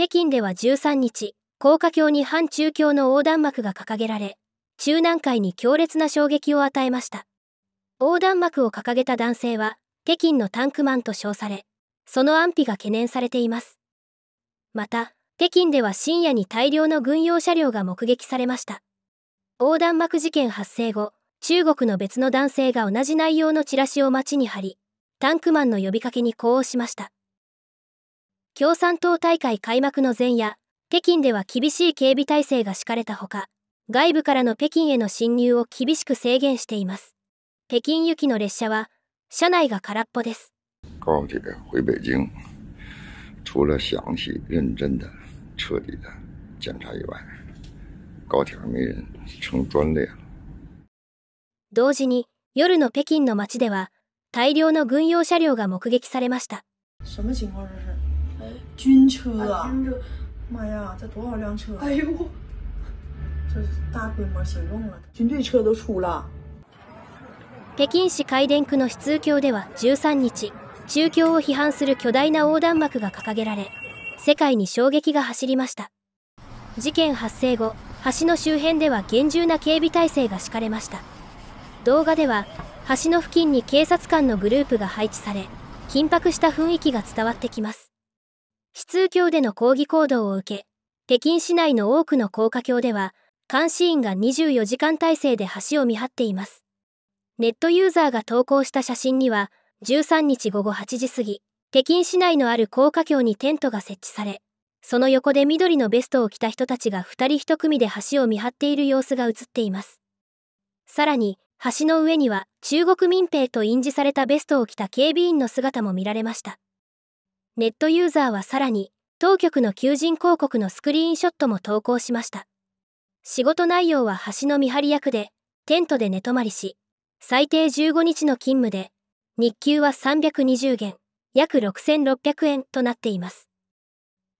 北京では13日、高架橋に反中共の横断幕が掲げられ、中南海に強烈な衝撃を与えました。横断幕を掲げた男性は、北京のタンクマンと称され、その安否が懸念されています。また、北京では深夜に大量の軍用車両が目撃されました。横断幕事件発生後、中国の別の男性が同じ内容のチラシを街に貼り、タンクマンの呼びかけに呼応しました。共産党大会開幕の前夜、北京では厳しい警備体制が敷かれたほか、外部からの北京への侵入を厳しく制限しています。北京行きの列車は、車内が空っぽです。高铁回北京、除了详细、认真的、彻底的检查以外、高铁没人成专列同時に、夜の北京の街では、大量の軍用車両が目撃されました。什么情况军车啊！军车！妈呀，这多少辆车、哎呦，这是大规模行动了，军队车都出了。北京市海淀区の普通橋では13日、中共を批判する巨大な横断幕が掲げられ、世界に衝撃が走りました。事件発生後、橋の周辺では厳重な警備体制が敷かれました。動画では、橋の付近に警察官のグループが配置され、緊迫した雰囲気が伝わってきます。指通橋での抗議行動を受け、北京市内の多くの高架橋では、監視員が24時間体制で橋を見張っています。ネットユーザーが投稿した写真には、13日午後8時過ぎ、北京市内のある高架橋にテントが設置され、その横で緑のベストを着た人たちが2人1組で橋を見張っている様子が映っています。さらに、橋の上には中国民兵と印字されたベストを着た警備員の姿も見られました。ネットユーザーはさらに当局の求人広告のスクリーンショットも投稿しました仕事内容は橋の見張り役でテントで寝泊まりし最低15日の勤務で日給は320元約6600円となっています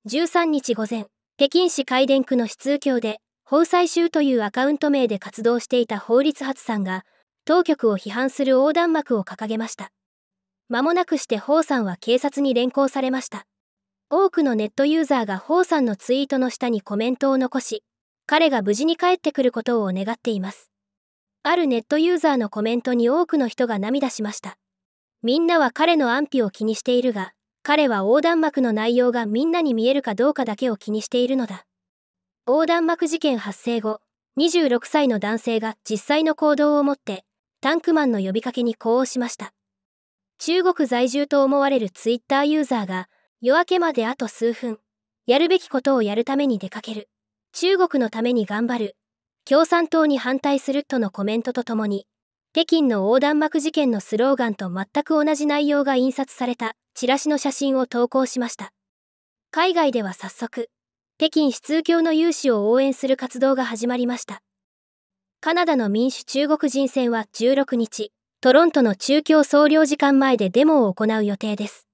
13日午前北京市海電区の出通教で法裁集というアカウント名で活動していた法律発さんが当局を批判する横断幕を掲げました間もなくしてホーさんは警察に連行されました。多くのネットユーザーがホーさんのツイートの下にコメントを残し、彼が無事に帰ってくることを願っています。あるネットユーザーのコメントに多くの人が涙しました。みんなは彼の安否を気にしているが、彼は横断幕の内容がみんなに見えるかどうかだけを気にしているのだ。横断幕事件発生後、26歳の男性が実際の行動をもって、タンクマンの呼びかけに呼応しました。中国在住と思われるツイッターユーザーが夜明けまであと数分やるべきことをやるために出かける中国のために頑張る共産党に反対するとのコメントとともに北京の横断幕事件のスローガンと全く同じ内容が印刷されたチラシの写真を投稿しました海外では早速北京市通教の有志を応援する活動が始まりましたカナダの民主中国人選は16日トロントの中京総領事館前でデモを行う予定です。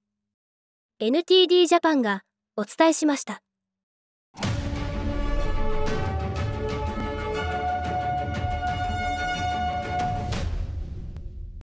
NTD ジャパンがお伝えしました。